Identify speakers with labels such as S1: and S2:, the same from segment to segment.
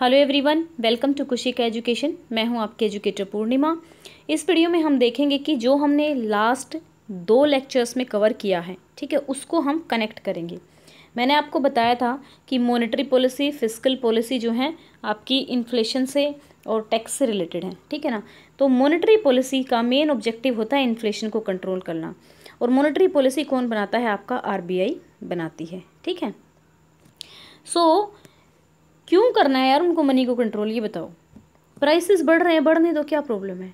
S1: hello everyone welcome to कुशी का education मैं हूं आपके एजुकेटर पूर्णिमा इस वीडियो में हम देखेंगे कि जो हमने लास्ट दो लेक्चर्स में कवर किया है ठीक है उसको हम कनेक्ट करेंगे मैंने आपको बताया था कि मॉनेटरी पॉलिसी फिजिकल पॉलिसी जो है आपकी इन्फ्लेशन से और टैक्स से रिलेटेड है ठीक है ना तो मॉनेटरी पॉलिसी का मेन ऑब्जेक्टिव होता है इन्फ्लेशन को कंट्रोल करना और मॉनेटरी पॉलिसी कौन बनाता है आपका आरबीआई बनाती है ठीक है सो so, क्यों करना है यार उनको मनी को कंट्रोल ये बताओ प्राइसेस बढ़ रहे हैं बढ़ने तो क्या प्रॉब्लम है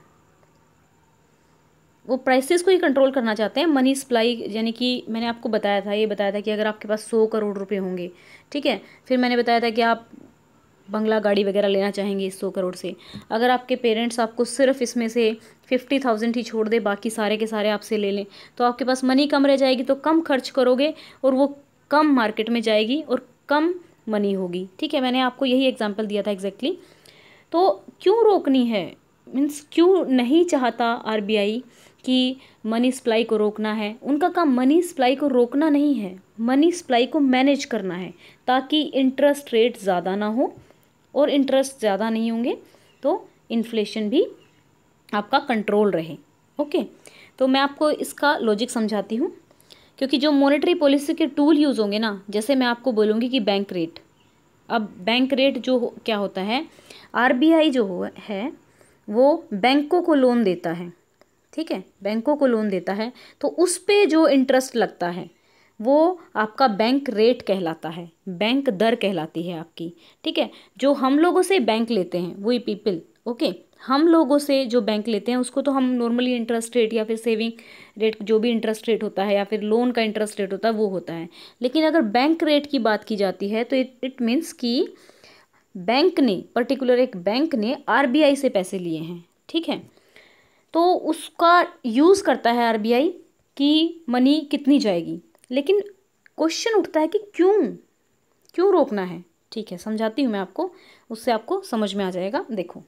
S1: वो प्राइसेस को ही कंट्रोल करना चाहते हैं मनी सप्लाई यानी कि मैंने आपको बताया था ये बताया था कि अगर आपके पास सौ करोड़ रुपए होंगे ठीक है फिर मैंने बताया था कि आप बंगला गाड़ी वगैरह लेना चाहेंगे इस सौ करोड़ से अगर आपके पेरेंट्स आपको सिर्फ इसमें से फिफ्टी थाउजेंड ही छोड़ दे बाकी सारे के सारे आपसे ले लें तो आपके पास मनी कम रह जाएगी तो कम खर्च करोगे और वो कम मार्केट में जाएगी और कम मनी होगी ठीक है मैंने आपको यही एग्जाम्पल दिया था एग्जैक्टली तो क्यों रोकनी है मीन्स क्यों नहीं चाहता आर कि मनी सप्लाई को रोकना है उनका काम मनी सप्लाई को रोकना नहीं है मनी सप्लाई को मैनेज करना है ताकि इंटरेस्ट रेट ज़्यादा ना हो और इंटरेस्ट ज़्यादा नहीं होंगे तो इन्फ्लेशन भी आपका कंट्रोल रहे ओके तो मैं आपको इसका लॉजिक समझाती हूँ क्योंकि जो मॉनेटरी पॉलिसी के टूल यूज़ होंगे ना जैसे मैं आपको बोलूँगी कि बैंक रेट अब बैंक रेट जो हो, क्या होता है आरबीआई जो हो, है वो बैंकों को लोन देता है ठीक है बैंकों को लोन देता है तो उस पर जो इंटरेस्ट लगता है वो आपका बैंक रेट कहलाता है बैंक दर कहलाती है आपकी ठीक है जो हम लोगों से बैंक लेते हैं वही पीपल ओके हम लोगों से जो बैंक लेते हैं उसको तो हम नॉर्मली इंटरेस्ट रेट या फिर सेविंग रेट जो भी इंटरेस्ट रेट होता है या फिर लोन का इंटरेस्ट रेट होता है वो होता है लेकिन अगर बैंक रेट की बात की जाती है तो इट इट मीन्स कि बैंक ने पर्टिकुलर एक बैंक ने आर से पैसे लिए हैं ठीक है तो उसका यूज़ करता है आर कि मनी कितनी जाएगी लेकिन क्वेश्चन उठता है कि क्यों क्यों रोकना है ठीक है समझाती हूँ मैं आपको उससे आपको समझ में आ जाएगा देखो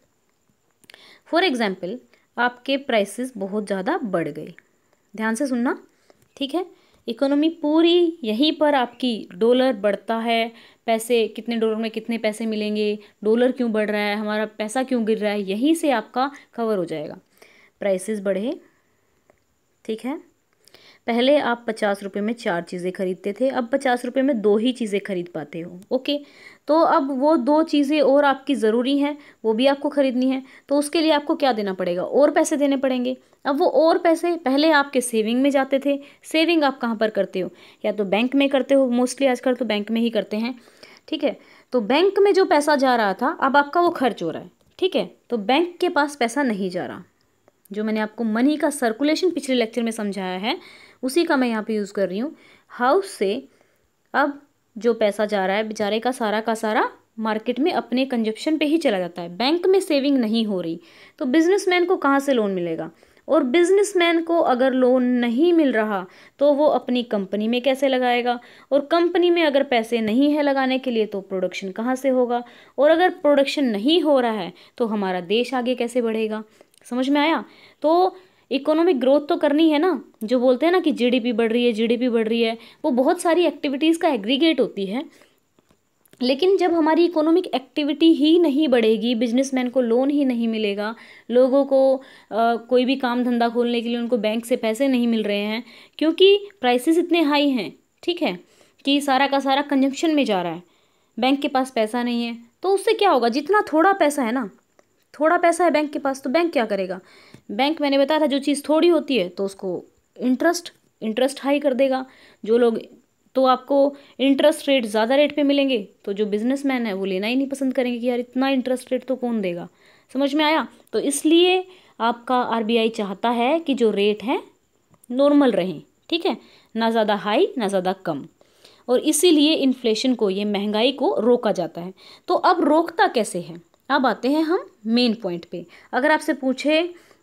S1: फॉर एग्ज़ाम्पल आपके प्राइसेस बहुत ज़्यादा बढ़ गए ध्यान से सुनना ठीक है इकोनॉमी पूरी यहीं पर आपकी डॉलर बढ़ता है पैसे कितने डॉलर में कितने पैसे मिलेंगे डॉलर क्यों बढ़ रहा है हमारा पैसा क्यों गिर रहा है यहीं से आपका कवर हो जाएगा प्राइसेस बढ़े ठीक है पहले आप पचास रुपये में चार चीज़ें खरीदते थे अब पचास रुपये में दो ही चीज़ें खरीद पाते हो ओके तो अब वो दो चीज़ें और आपकी ज़रूरी हैं वो भी आपको ख़रीदनी है तो उसके लिए आपको क्या देना पड़ेगा और पैसे देने पड़ेंगे अब वो और पैसे पहले आपके सेविंग में जाते थे सेविंग आप कहाँ पर करते हो या तो बैंक में करते हो मोस्टली आजकल तो बैंक में ही करते हैं ठीक है तो बैंक में जो पैसा जा रहा था अब आपका वो खर्च हो रहा है ठीक है तो बैंक के पास पैसा नहीं जा रहा जो मैंने आपको मनी का सर्कुलेशन पिछले लेक्चर में समझाया है उसी का मैं यहाँ पे यूज़ कर रही हूँ हाउस से अब जो पैसा जा रहा है बेचारे का सारा का सारा मार्केट में अपने कंजप्शन पे ही चला जाता है बैंक में सेविंग नहीं हो रही तो बिजनेसमैन को कहाँ से लोन मिलेगा और बिजनेसमैन को अगर लोन नहीं मिल रहा तो वो अपनी कंपनी में कैसे लगाएगा और कंपनी में अगर पैसे नहीं है लगाने के लिए तो प्रोडक्शन कहाँ से होगा और अगर प्रोडक्शन नहीं हो रहा है तो हमारा देश आगे कैसे बढ़ेगा समझ में आया तो इकोनॉमिक ग्रोथ तो करनी है ना जो बोलते हैं ना कि जीडीपी बढ़ रही है जीडीपी बढ़ रही है वो बहुत सारी एक्टिविटीज़ का एग्रीगेट होती है लेकिन जब हमारी इकोनॉमिक एक्टिविटी ही नहीं बढ़ेगी बिजनेसमैन को लोन ही नहीं मिलेगा लोगों को आ, कोई भी काम धंधा खोलने के लिए उनको बैंक से पैसे नहीं मिल रहे हैं क्योंकि प्राइसेस इतने हाई हैं ठीक है कि सारा का सारा कंजप्शन में जा रहा है बैंक के पास पैसा नहीं है तो उससे क्या होगा जितना थोड़ा पैसा है ना थोड़ा पैसा है बैंक के पास तो बैंक क्या करेगा बैंक मैंने बताया था जो चीज़ थोड़ी होती है तो उसको इंटरेस्ट इंटरेस्ट हाई कर देगा जो लोग तो आपको इंटरेस्ट रेट ज़्यादा रेट पे मिलेंगे तो जो बिजनेसमैन है वो लेना ही नहीं पसंद करेंगे कि यार इतना इंटरेस्ट रेट तो कौन देगा समझ में आया तो इसलिए आपका आर चाहता है कि जो रेट हैं नॉर्मल रहें ठीक है ना ज़्यादा हाई ना ज़्यादा कम और इसीलिए इन्फ्लेशन को ये महंगाई को रोका जाता है तो अब रोकता कैसे है अब आते हैं हम मेन पॉइंट पे अगर आपसे पूछे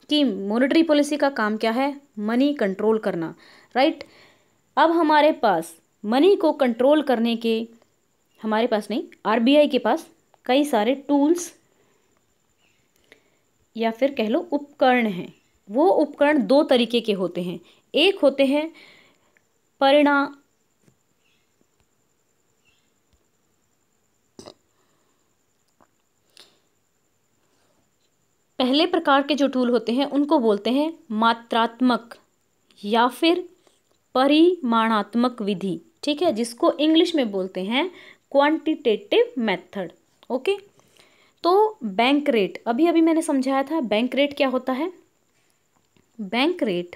S1: कि मॉनेटरी पॉलिसी का काम क्या है मनी कंट्रोल करना राइट अब हमारे पास मनी को कंट्रोल करने के हमारे पास नहीं आरबीआई के पास कई सारे टूल्स या फिर कह लो उपकरण हैं वो उपकरण दो तरीके के होते हैं एक होते हैं परिणाम पहले प्रकार के जो टूल होते हैं उनको बोलते हैं मात्रात्मक या फिर परिमाणात्मक विधि ठीक है जिसको इंग्लिश में बोलते हैं क्वांटिटेटिव मेथड ओके तो बैंक रेट अभी अभी मैंने समझाया था बैंक रेट क्या होता है बैंक रेट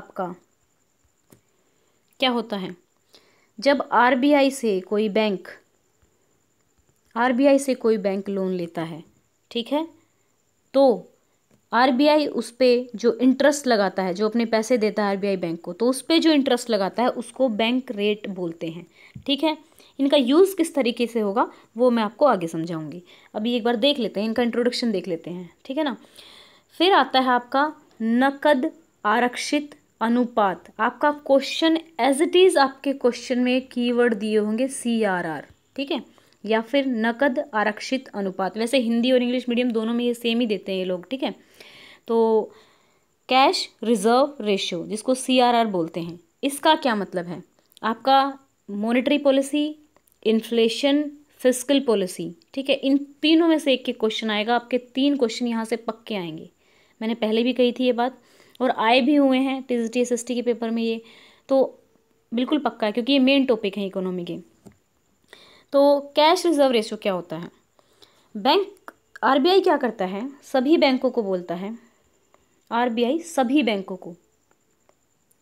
S1: आपका क्या होता है जब आरबीआई से कोई बैंक आरबीआई से कोई बैंक लोन लेता है ठीक है तो आरबीआई उस पर जो इंटरेस्ट लगाता है जो अपने पैसे देता है आरबीआई बैंक को तो उस पर जो इंटरेस्ट लगाता है उसको बैंक रेट बोलते हैं ठीक है इनका यूज़ किस तरीके से होगा वो मैं आपको आगे समझाऊंगी अभी एक बार देख लेते हैं इनका इंट्रोडक्शन देख लेते हैं ठीक है ना फिर आता है आपका नकद आरक्षित अनुपात आपका क्वेश्चन एज इट इज़ आपके क्वेश्चन में कीवर्ड दिए होंगे सी आर आर ठीक है या फिर नकद आरक्षित अनुपात वैसे हिंदी और इंग्लिश मीडियम दोनों में ये सेम ही देते हैं ये लोग ठीक है तो कैश रिजर्व रेशियो जिसको सी बोलते हैं इसका क्या मतलब है आपका monetary policy inflation physical policy ठीक है इन तीनों में से एक एक क्वेश्चन आएगा आपके तीन क्वेश्चन यहाँ से पक्के आएंगे मैंने पहले भी कही थी ये बात और आए भी हुए हैं T G T S S T के पेपर में ये तो बिल्कुल पक्का है क्योंकि ये मेन टॉपिक है इकोनॉमी के तो कैश रिजर्व रेशो क्या होता है बैंक आरबीआई क्या करता है सभी बैंकों को बोलता है आरबीआई सभी बैंकों को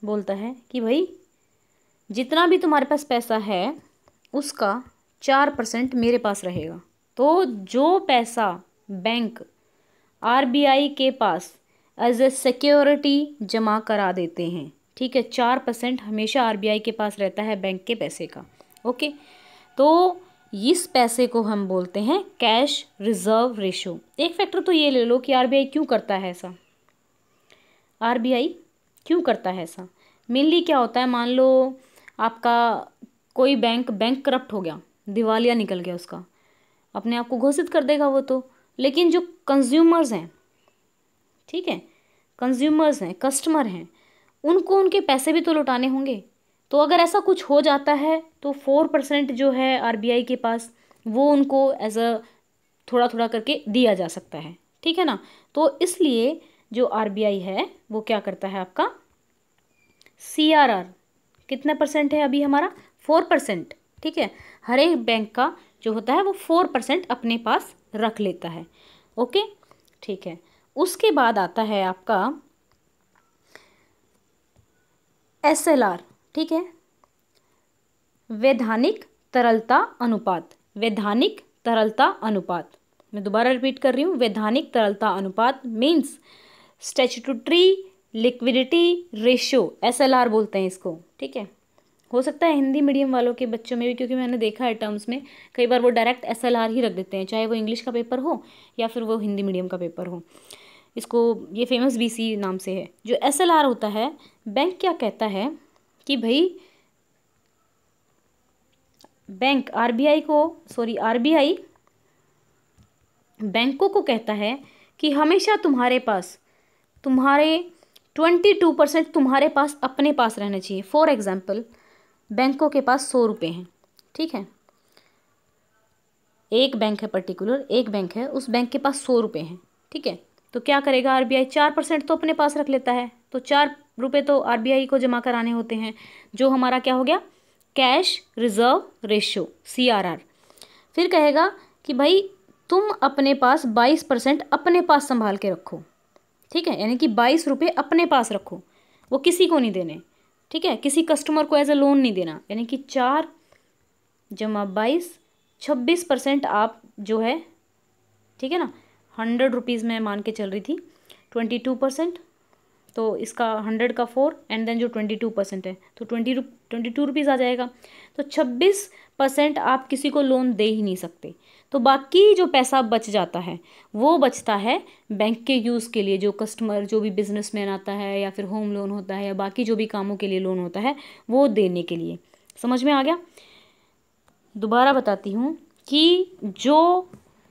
S1: बोलता है कि भाई जितना भी तुम्हारे पास पैसा है उसका चार परसेंट मेरे पास रहेगा तो जो पैसा बैंक आरबीआई के पास एज ए सिक्योरिटी जमा करा देते हैं ठीक है चार परसेंट हमेशा आरबीआई के पास रहता है बैंक के पैसे का ओके तो इस पैसे को हम बोलते हैं कैश रिजर्व रेशो एक फैक्टर तो ये ले लो कि आरबीआई क्यों करता है ऐसा आरबीआई क्यों करता है ऐसा मेनली क्या होता है मान लो आपका कोई बैंक बैंक करप्ट हो गया दिवालिया निकल गया उसका अपने आप को घोषित कर देगा वो तो लेकिन जो कंज्यूमर्स हैं ठीक है कंज्यूमर्स हैं कस्टमर हैं उनको उनके पैसे भी तो लौटाने होंगे तो अगर ऐसा कुछ हो जाता है तो फोर परसेंट जो है आरबीआई के पास वो उनको एज अ थोड़ा थोड़ा करके दिया जा सकता है ठीक है ना तो इसलिए जो आर है वो क्या करता है आपका सी कितना परसेंट है अभी हमारा फोर परसेंट ठीक है हर एक बैंक का जो होता है वो फोर परसेंट अपने पास रख लेता है ओके ठीक है उसके बाद आता है आपका एस एल आर ठीक है वैधानिक तरलता अनुपात वैधानिक तरलता अनुपात मैं दोबारा रिपीट कर रही हूँ वैधानिक तरलता अनुपात means statutory liquidity ratio S L R बोलते हैं इसको ठीक है हो सकता है हिंदी मीडियम वालों के बच्चों में भी क्योंकि मैंने देखा है टर्म्स में कई बार वो डायरेक्ट एस एल आर ही रख देते हैं चाहे वो इंग्लिश का पेपर हो या फिर वो हिंदी मीडियम का पेपर हो इसको ये फेमस बी सी नाम से है जो एस एल आर होता है बैंक क्या कहता है कि भाई बैंक आरबीआई को सॉरी आरबीआई बैंकों को कहता है कि हमेशा तुम्हारे पास तुम्हारे ट्वेंटी टू परसेंट तुम्हारे पास अपने पास रहना चाहिए फॉर एग्ज़ाम्पल बैंकों के पास सौ रुपये हैं ठीक है एक बैंक है पर्टिकुलर एक बैंक है उस बैंक के पास सौ रुपये हैं ठीक है तो क्या करेगा आरबीआई चार परसेंट तो अपने पास रख लेता है तो चार रुपए तो आरबीआई को जमा कराने होते हैं जो हमारा क्या हो गया कैश रिजर्व रेशियो सीआरआर फिर कहेगा कि भाई तुम अपने पास बाईस परसेंट अपने पास संभाल के रखो ठीक है यानी कि बाईस रुपये अपने पास रखो वो किसी को नहीं देने ठीक है किसी कस्टमर को एज अ लोन नहीं देना यानी कि चार जमा बाईस छब्बीस परसेंट आप जो है ठीक है ना हंड्रेड रुपीज़ में मान के चल रही थी ट्वेंटी टू परसेंट तो इसका हंड्रेड का फोर एंड देन जो ट्वेंटी टू परसेंट है तो ट्वेंटी ट्वेंटी टू रुपीज़ आ जाएगा तो छब्बीस परसेंट आप किसी को लोन दे ही नहीं सकते तो बाकी जो पैसा बच जाता है वो बचता है बैंक के यूज़ के लिए जो कस्टमर जो भी बिजनेस आता है या फिर होम लोन होता है या बाकी जो भी कामों के लिए लोन होता है वो देने के लिए समझ में आ गया दोबारा बताती हूँ कि जो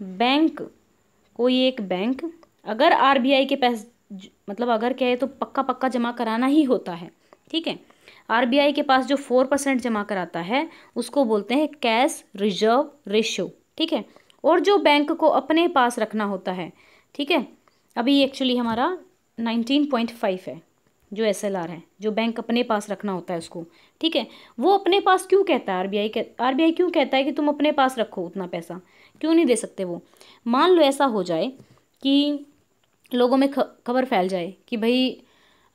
S1: बैंक कोई एक बैंक अगर आरबीआई के पास मतलब अगर कहे तो पक्का पक्का जमा कराना ही होता है ठीक है आरबीआई के पास जो फोर परसेंट जमा कराता है उसको बोलते हैं कैश रिजर्व रेशियो ठीक है और जो बैंक को अपने पास रखना होता है ठीक है अभी एक्चुअली हमारा नाइनटीन पॉइंट फाइव है जो एस एल आर है जो बैंक अपने पास रखना होता है उसको ठीक है वो अपने पास क्यों कहता है आरबीआई आरबीआई क्यों कहता है कि तुम अपने पास रखो उतना पैसा क्यों नहीं दे सकते वो मान लो ऐसा हो जाए कि लोगों में खबर फैल जाए कि भाई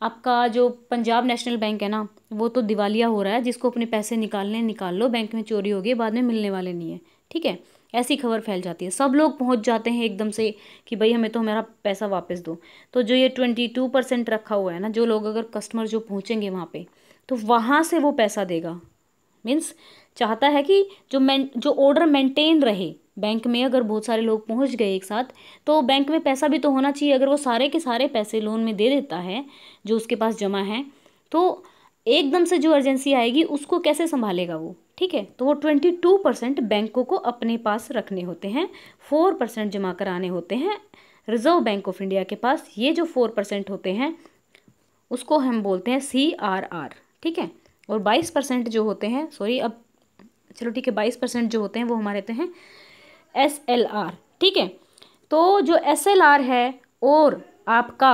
S1: आपका जो पंजाब नेशनल बैंक है ना वो तो दिवालिया हो रहा है जिसको अपने पैसे निकालने निकाल लो बैंक में चोरी हो गई बाद में मिलने वाले नहीं है ठीक है ऐसी खबर फैल जाती है सब लोग पहुंच जाते हैं एकदम से कि भाई हमें तो हमारा पैसा वापस दो तो जो ये ट्वेंटी टू परसेंट रखा हुआ है ना जो लोग अगर कस्टमर जो पहुँचेंगे वहाँ पर तो वहाँ से वो पैसा देगा मीन्स चाहता है कि जो मैं जो ऑर्डर मेंटेन रहे बैंक में अगर बहुत सारे लोग पहुंच गए एक साथ तो बैंक में पैसा भी तो होना चाहिए अगर वो सारे के सारे पैसे लोन में दे देता है जो उसके पास जमा है तो एकदम से जो अर्जेंसी आएगी उसको कैसे संभालेगा वो ठीक है तो वो ट्वेंटी टू परसेंट बैंकों को अपने पास रखने होते हैं फोर परसेंट जमा कराने होते हैं रिजर्व बैंक ऑफ इंडिया के पास ये जो फोर परसेंट होते हैं उसको हम बोलते हैं सी आर आर ठीक है और बाईस परसेंट जो होते हैं सॉरी अब चलो ठीक है बाईस परसेंट जो होते हैं वो हमारे रहते हैं एस एल आर ठीक है तो जो एस एल आर है और आपका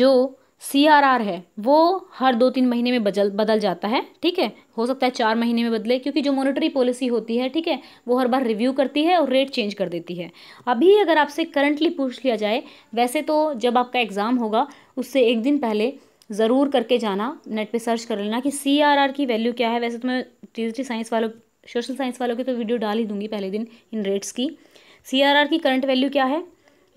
S1: जो सी आर आर है वो हर दो तीन महीने में बदल बदल जाता है ठीक है हो सकता है चार महीने में बदले क्योंकि जो मॉनेटरी पॉलिसी होती है ठीक है वो हर बार रिव्यू करती है और रेट चेंज कर देती है अभी अगर आपसे करंटली पूछ लिया जाए वैसे तो जब आपका एग्ज़ाम होगा उससे एक दिन पहले ज़रूर करके जाना नेट पे सर्च कर लेना कि सी आर आर की वैल्यू क्या है वैसे तो मैं टी साइंस वालों सोशल साइंस वालों की तो वीडियो डाल ही दूंगी पहले दिन इन रेट्स की सी की करंट वैल्यू क्या है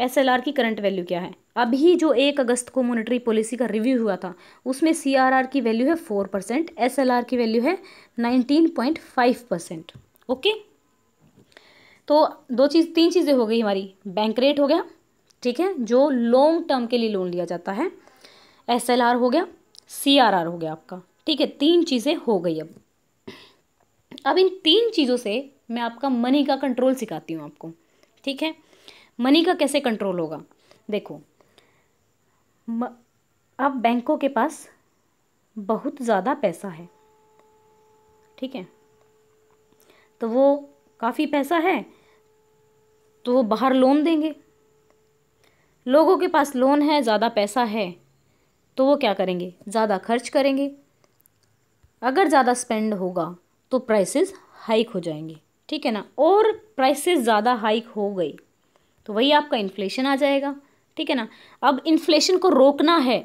S1: एस की करंट वैल्यू क्या है अभी जो एक अगस्त को मॉनेटरी पॉलिसी का रिव्यू हुआ था उसमें सी की वैल्यू है फोर परसेंट एस की वैल्यू है nineteen point five percent okay तो दो चीज़ तीन चीज़ें हो गई हमारी बैंक रेट हो गया ठीक है जो लॉन्ग टर्म के लिए लोन लिया जाता है एस हो गया सी हो गया आपका ठीक है तीन चीज़ें हो गई अब अब इन तीन चीज़ों से मैं आपका मनी का कंट्रोल सिखाती हूँ आपको ठीक है मनी का कैसे कंट्रोल होगा देखो अब बैंकों के पास बहुत ज़्यादा पैसा है ठीक है तो वो काफ़ी पैसा है तो वो बाहर लोन देंगे लोगों के पास लोन है ज़्यादा पैसा है तो वो क्या करेंगे ज़्यादा खर्च करेंगे अगर ज़्यादा स्पेंड होगा तो प्राइसेस हाइक हो जाएंगे ठीक है ना और प्राइसेस ज़्यादा हाइक हो गई तो वही आपका इन्फ्लेशन आ जाएगा ठीक है ना अब इन्फ्लेशन को रोकना है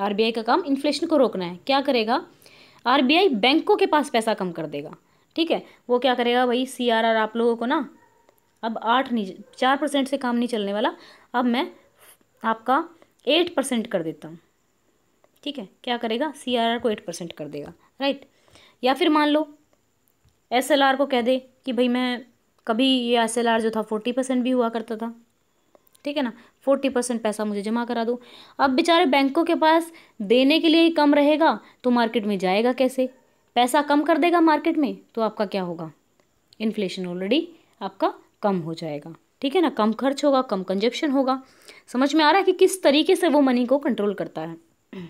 S1: आरबीआई का काम इन्फ्लेशन को रोकना है क्या करेगा आरबीआई बैंकों के पास पैसा कम कर देगा ठीक है वो क्या करेगा भाई सीआरआर आप लोगों को ना अब आठ नहीं चार परसेंट से काम नहीं चलने वाला अब मैं आपका एट परसेंट कर देता हूँ ठीक है क्या करेगा सी आर आर को एट परसेंट कर देगा राइट या फिर मान लो एस को कह दे कि भाई मैं कभी ये एस जो था फोर्टी परसेंट भी हुआ करता था ठीक है ना फोर्टी परसेंट पैसा मुझे जमा करा दो अब बेचारे बैंकों के पास देने के लिए ही कम रहेगा तो मार्केट में जाएगा कैसे पैसा कम कर देगा मार्केट में तो आपका क्या होगा इन्फ्लेशन ऑलरेडी आपका कम हो जाएगा ठीक है ना कम खर्च होगा कम कंजप्शन होगा समझ में आ रहा है कि किस तरीके से वो मनी को कंट्रोल करता है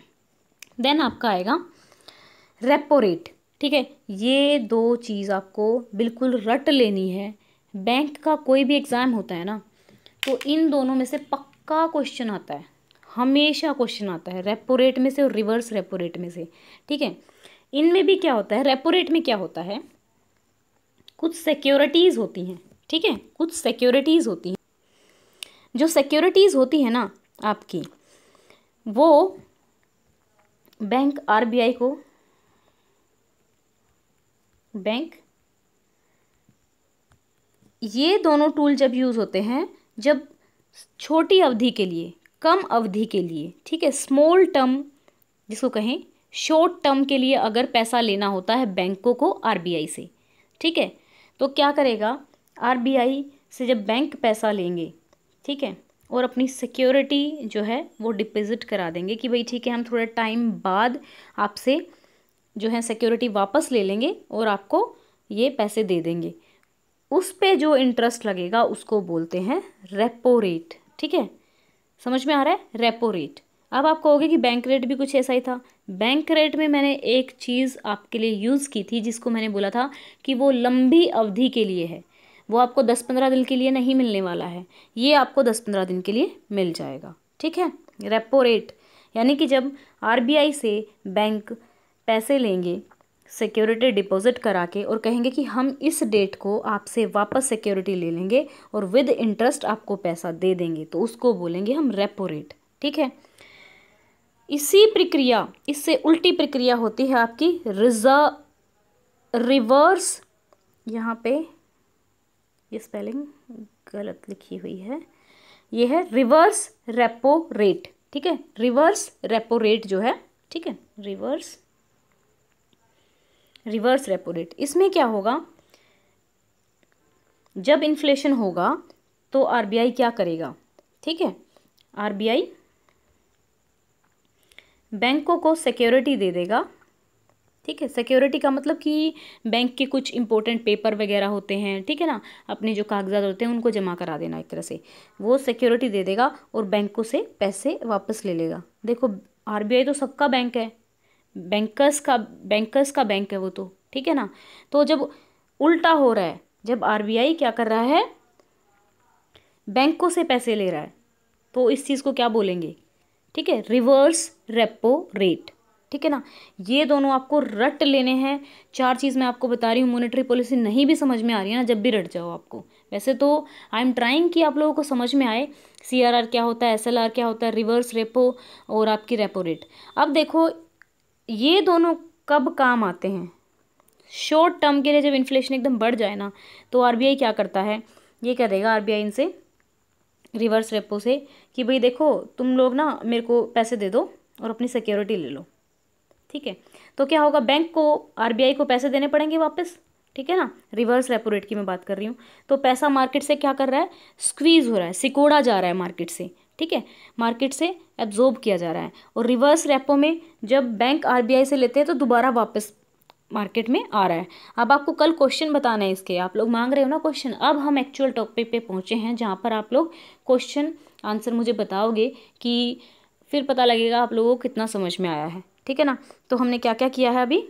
S1: देन आपका आएगा रेपो रेट ठीक है ये दो चीज़ आपको बिल्कुल रट लेनी है बैंक का कोई भी एग्ज़ाम होता है ना तो इन दोनों में से पक्का क्वेश्चन आता है हमेशा क्वेश्चन आता है रेपो रेट में से और रिवर्स रेपो रेट में से ठीक है इनमें भी क्या होता है रेपो रेट में क्या होता है कुछ सिक्योरिटीज़ होती हैं ठीक है कुछ सिक्योरिटीज़ होती हैं जो सिक्योरिटीज़ होती है ना आपकी वो बैंक आरबीआई को बैंक ये दोनों टूल जब यूज़ होते हैं जब छोटी अवधि के लिए कम अवधि के लिए ठीक है स्मॉल टर्म जिसको कहें शॉर्ट टर्म के लिए अगर पैसा लेना होता है बैंकों को आरबीआई से ठीक है तो क्या करेगा आरबीआई से जब बैंक पैसा लेंगे ठीक है और अपनी सिक्योरिटी जो है वो डिपॉजिट करा देंगे कि भाई ठीक है हम थोड़ा टाइम बाद आपसे जो है सिक्योरिटी वापस ले लेंगे और आपको ये पैसे दे देंगे उस पे जो इंटरेस्ट लगेगा उसको बोलते हैं रेपो रेट ठीक है समझ में आ रहा है रेपो रेट अब आप कहोगे कि बैंक रेट भी कुछ ऐसा ही था बैंक रेट में मैंने एक चीज़ आपके लिए यूज़ की थी जिसको मैंने बोला था कि वो लंबी अवधि के लिए है वो आपको दस पंद्रह दिन के लिए नहीं मिलने वाला है ये आपको दस पंद्रह दिन के लिए मिल जाएगा ठीक है रेपो रेट यानी कि जब आर से बैंक पैसे लेंगे सिक्योरिटी डिपॉजिट करा के और कहेंगे कि हम इस डेट को आपसे वापस सिक्योरिटी ले लेंगे और विद इंटरेस्ट आपको पैसा दे देंगे तो उसको बोलेंगे हम रेपो रेट ठीक है इसी प्रक्रिया इससे उल्टी प्रक्रिया होती है आपकी रिजर्व रिवर्स यहाँ पे ये स्पेलिंग गलत लिखी हुई है ये है रिवर्स रेपो रेट ठीक है रिवर्स रेपो रेट जो है ठीक है रिवर्स रिवर्स रेपो रेट इसमें क्या होगा जब इन्फ्लेशन होगा तो आरबीआई क्या करेगा ठीक है आरबीआई बैंकों को सिक्योरिटी दे देगा ठीक है सिक्योरिटी का मतलब कि बैंक के कुछ इंपॉर्टेंट पेपर वगैरह होते हैं ठीक है ना अपने जो कागजात होते हैं उनको जमा करा देना एक तरह से वो सिक्योरिटी दे देगा और बैंकों से पैसे वापस ले लेगा देखो आरबीआई तो सबका बैंक है बैंकर्स का बैंकर्स का बैंक है वो तो ठीक है ना तो जब उल्टा हो रहा है जब आरबीआई क्या कर रहा है बैंकों से पैसे ले रहा है तो इस चीज़ को क्या बोलेंगे ठीक है रिवर्स रेपो रेट ठीक है ना ये दोनों आपको रट लेने हैं चार चीज़ मैं आपको बता रही हूँ मोनिटरी पॉलिसी नहीं भी समझ में आ रही है ना जब भी रट जाओ आपको वैसे तो आई एम ट्राइंग कि आप लोगों को समझ में आए सी क्या होता है एस क्या होता है रिवर्स रेपो और आपकी रेपो रेट अब देखो ये दोनों कब काम आते हैं शॉर्ट टर्म के लिए जब इन्फ्लेशन एकदम बढ़ जाए ना तो आरबीआई क्या करता है ये क्या देगा आरबीआई इनसे रिवर्स रेपो से कि भाई देखो तुम लोग ना मेरे को पैसे दे दो और अपनी सिक्योरिटी ले लो ठीक है तो क्या होगा बैंक को आरबीआई को पैसे देने पड़ेंगे वापस ठीक है ना रिवर्स रेपो रेट की मैं बात कर रही हूँ तो पैसा मार्केट से क्या कर रहा है स्क्वीज़ हो रहा है सिकोड़ा जा रहा है मार्केट से ठीक है मार्केट से एब्जॉर्ब किया जा रहा है और रिवर्स रेपो में जब बैंक आरबीआई से लेते हैं तो दोबारा वापस मार्केट में आ रहा है अब आपको कल क्वेश्चन बताना है इसके आप लोग मांग रहे हो ना क्वेश्चन अब हम एक्चुअल टॉपिक पे पहुंचे हैं जहाँ पर आप लोग क्वेश्चन आंसर मुझे बताओगे कि फिर पता लगेगा आप लोगों को कितना समझ में आया है ठीक है ना तो हमने क्या क्या किया है अभी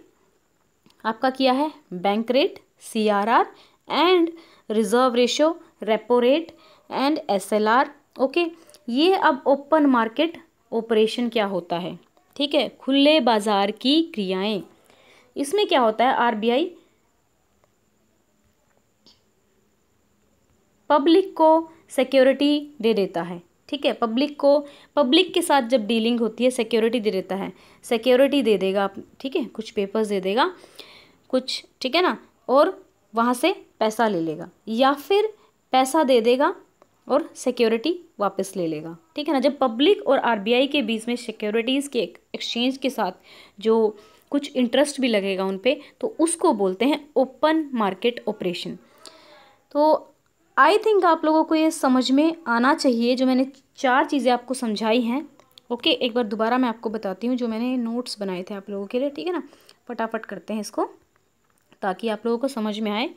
S1: आपका किया है bank rate C R R and reserve ratio repo rate and S L R okay ये अब ओपन मार्केट ऑपरेशन क्या होता है ठीक है खुले बाजार की क्रियाएं इसमें क्या होता है आरबीआई पब्लिक को सिक्योरिटी दे देता है ठीक है पब्लिक को पब्लिक के साथ जब डीलिंग होती है सिक्योरिटी दे देता है सिक्योरिटी दे देगा आप ठीक है कुछ पेपर्स दे देगा कुछ ठीक है ना और वहाँ से पैसा ले लेगा या फिर पैसा दे देगा और सिक्योरिटी वापस ले लेगा ठीक है ना जब पब्लिक और आरबीआई के बीच में सिक्योरिटीज़ के एक्सचेंज के साथ जो कुछ इंटरेस्ट भी लगेगा उन पर तो उसको बोलते हैं ओपन मार्केट ऑपरेशन तो आई थिंक आप लोगों को ये समझ में आना चाहिए जो मैंने चार चीज़ें आपको समझाई हैं ओके एक बार दोबारा मैं आपको बताती हूँ जो मैंने नोट्स बनाए थे आप लोगों के लिए ठीक है ना फटाफट करते हैं इसको ताकि आप लोगों को समझ में आए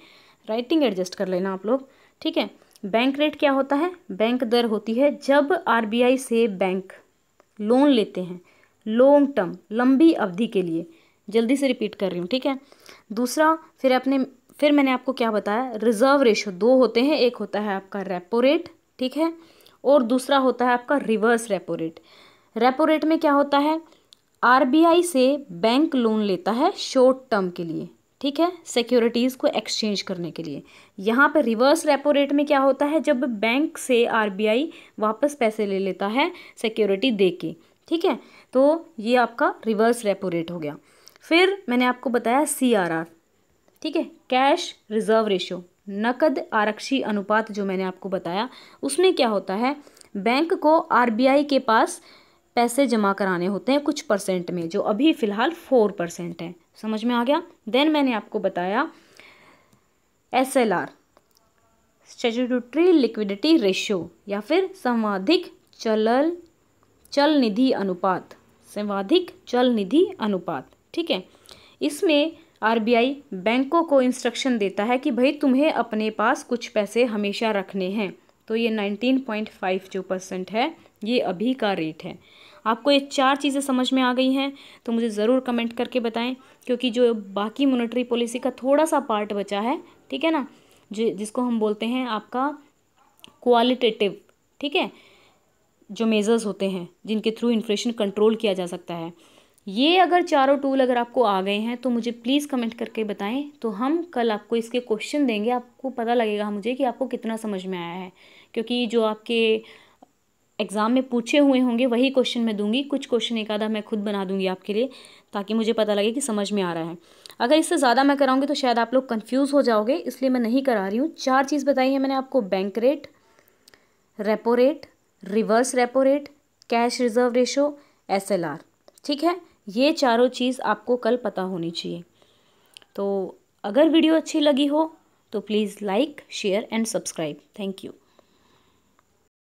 S1: राइटिंग एडजस्ट कर लेना आप लोग ठीक है बैंक रेट क्या होता है बैंक दर होती है जब आरबीआई से बैंक लोन लेते हैं लॉन्ग टर्म लंबी अवधि के लिए जल्दी से रिपीट कर रही हूँ ठीक है दूसरा फिर अपने फिर मैंने आपको क्या बताया रिजर्व रेशो दो होते हैं एक होता है आपका रेपो रेट ठीक है और दूसरा होता है आपका reverse repo rate repo rate में क्या होता है आरबीआई से बैंक लोन लेता है शॉर्ट टर्म के लिए ठीक है सिक्योरिटीज़ को एक्सचेंज करने के लिए यहाँ पर रिवर्स रेपो रेट में क्या होता है जब बैंक से आरबीआई वापस पैसे ले लेता है सिक्योरिटी दे के ठीक है तो ये आपका रिवर्स रेपो रेट हो गया फिर मैंने आपको बताया सीआरआर ठीक है कैश रिजर्व रेशियो नकद आरक्षी अनुपात जो मैंने आपको बताया उसमें क्या होता है बैंक को आर के पास पैसे जमा कराने होते हैं कुछ परसेंट में जो अभी फ़िलहाल फोर परसेंट है समझ में आ गया देन मैंने आपको बताया S L R statutory liquidity ratio या फिर संवाधिक चलल चल निधि अनुपात संवाधिक चल निधि अनुपात ठीक है इसमें आरबीआई बैंकों को इंस्ट्रक्शन देता है कि भाई तुम्हें अपने पास कुछ पैसे हमेशा रखने हैं तो ये 19.5 जो परसेंट है ये अभी का रेट है आपको ये चार चीज़ें समझ में आ गई हैं तो मुझे ज़रूर कमेंट करके बताएं क्योंकि जो बाकी मोनिटरी पॉलिसी का थोड़ा सा पार्ट बचा है ठीक है ना जो जिसको हम बोलते हैं आपका क्वालिटेटिव ठीक है जो मेज़र्स होते हैं जिनके थ्रू इन्फ्लेशन कंट्रोल किया जा सकता है ये अगर चारों टूल अगर आपको आ गए हैं तो मुझे प्लीज़ कमेंट करके बताएं तो हम कल आपको इसके क्वेश्चन देंगे आपको पता लगेगा मुझे कि आपको कितना समझ में आया है क्योंकि जो आपके एग्ज़ाम में पूछे हुए होंगे वही क्वेश्चन मैं दूंगी कुछ क्वेश्चन एक आधा मैं खुद बना दूंगी आपके लिए ताकि मुझे पता लगे कि समझ में आ रहा है अगर इससे ज़्यादा मैं कराऊंगी तो शायद आप लोग कन्फ्यूज़ हो जाओगे इसलिए मैं नहीं करा रही हूँ चार चीज़ बताई है मैंने आपको bank rate repo rate reverse repo rate cash reserve ratio S ठीक है ये चारों चीज़ आपको कल पता होनी चाहिए तो अगर वीडियो अच्छी लगी हो तो please like share and subscribe thank you